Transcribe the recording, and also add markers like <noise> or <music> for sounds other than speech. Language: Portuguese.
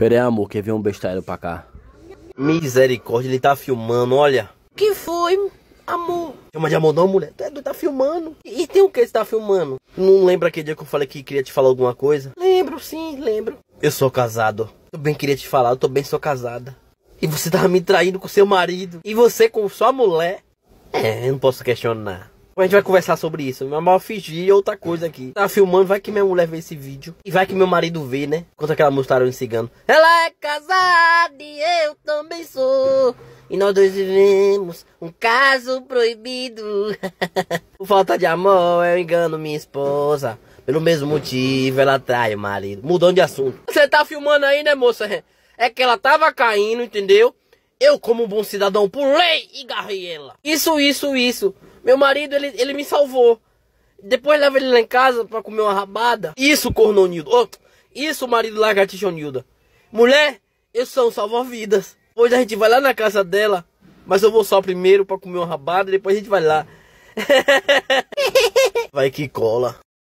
Pera aí, amor, que veio um besteiro pra cá. Misericórdia, ele tá filmando, olha. Que foi, amor? Chama de amor não, mulher? Tu, é, tu tá filmando. E tem o que você tá filmando? Não lembra aquele dia que eu falei que queria te falar alguma coisa? Lembro, sim, lembro. Eu sou casado. Eu bem queria te falar, eu tô bem sou casada. E você tava me traindo com seu marido. E você com sua mulher. É, eu não posso questionar a gente vai conversar sobre isso. Meu mal fingir outra coisa aqui. Tá filmando, vai que minha mulher vê esse vídeo. E vai que meu marido vê, né? Conta aquela mostraram me cigano. Ela é casada e eu também sou. E nós dois vivemos um caso proibido. <laughs> Por falta de amor, eu engano minha esposa. Pelo mesmo motivo, ela trai o marido. Mudando de assunto. Você tá filmando aí, né, moça? É que ela tava caindo, entendeu? Eu, como um bom cidadão, pulei e garrei ela. Isso, isso, isso. Meu marido, ele, ele me salvou. Depois leva ele lá em casa pra comer uma rabada. Isso, cornonildo. isso Oh, isso, marido lagartixa Nilda. Mulher, eu sou salva-vidas. Hoje a gente vai lá na casa dela. Mas eu vou só primeiro pra comer uma rabada. Depois a gente vai lá. <laughs> vai que cola.